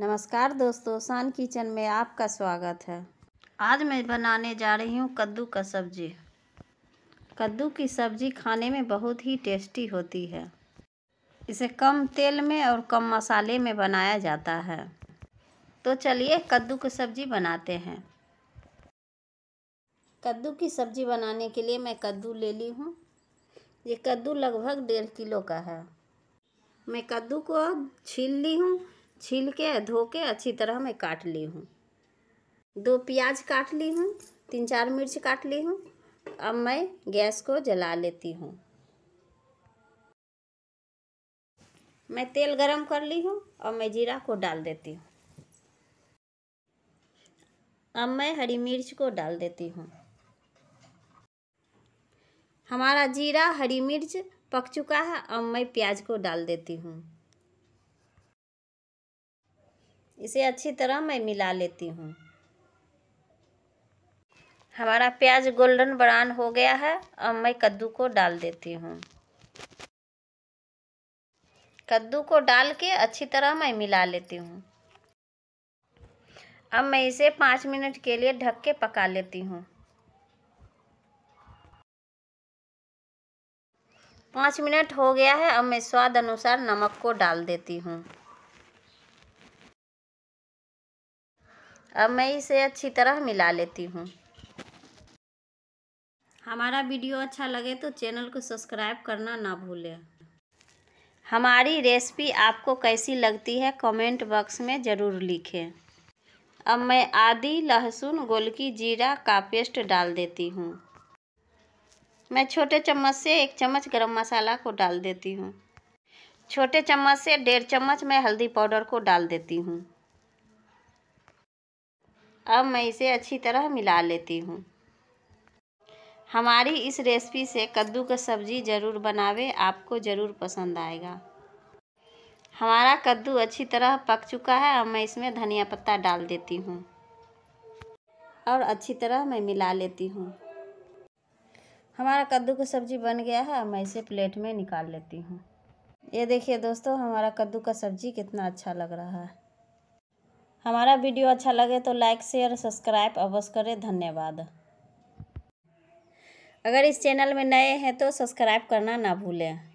नमस्कार दोस्तों शान किचन में आपका स्वागत है आज मैं बनाने जा रही हूँ कद्दू का सब्जी कद्दू की सब्जी खाने में बहुत ही टेस्टी होती है इसे कम तेल में और कम मसाले में बनाया जाता है तो चलिए कद्दू की सब्ज़ी बनाते हैं कद्दू की सब्ज़ी बनाने के लिए मैं कद्दू ले ली हूँ ये कद्दू लगभग डेढ़ किलो का है मैं कद्दू को छील ली हूँ छील के धो के अच्छी तरह मैं काट ली हूँ दो प्याज काट ली हूँ तीन चार मिर्च काट ली हूँ अब मैं गैस को जला लेती हूँ मैं तेल गरम कर ली हूँ और मैं जीरा को डाल देती हूँ अब मैं हरी मिर्च को डाल देती हूँ हमारा जीरा हरी मिर्च पक चुका है अब मैं प्याज को डाल देती हूँ इसे अच्छी तरह मैं मिला लेती हूँ हमारा प्याज गोल्डन ब्राउन हो गया है अब मैं कद्दू को डाल देती हूँ कद्दू को डाल के अच्छी तरह मैं मिला लेती हूँ अब मैं इसे पाँच मिनट के लिए ढक के पका लेती हूँ पाँच मिनट हो गया है अब मैं स्वाद अनुसार नमक को डाल देती हूँ अब मैं इसे अच्छी तरह मिला लेती हूँ हमारा वीडियो अच्छा लगे तो चैनल को सब्सक्राइब करना ना भूलें हमारी रेसिपी आपको कैसी लगती है कमेंट बॉक्स में ज़रूर लिखें अब मैं आदि लहसुन गोलकी जीरा का पेस्ट डाल देती हूँ मैं छोटे चम्मच से एक चम्मच गरम मसाला को डाल देती हूँ छोटे चम्मच से डेढ़ चम्मच मैं हल्दी पाउडर को डाल देती हूँ अब मैं इसे अच्छी तरह मिला लेती हूँ हमारी इस रेसिपी से कद्दू का सब्ज़ी ज़रूर बनावे आपको ज़रूर पसंद आएगा हमारा कद्दू अच्छी तरह पक चुका है अब मैं इसमें धनिया पत्ता डाल देती हूँ और अच्छी तरह मैं मिला लेती हूँ हमारा कद्दू का सब्ज़ी बन गया है मैं इसे प्लेट में निकाल लेती हूँ ये देखिए दोस्तों हमारा कद्दू का सब्ज़ी कितना अच्छा लग रहा है हमारा वीडियो अच्छा लगे तो लाइक शेयर सब्सक्राइब अवश्य करें धन्यवाद अगर इस चैनल में नए हैं तो सब्सक्राइब करना ना भूलें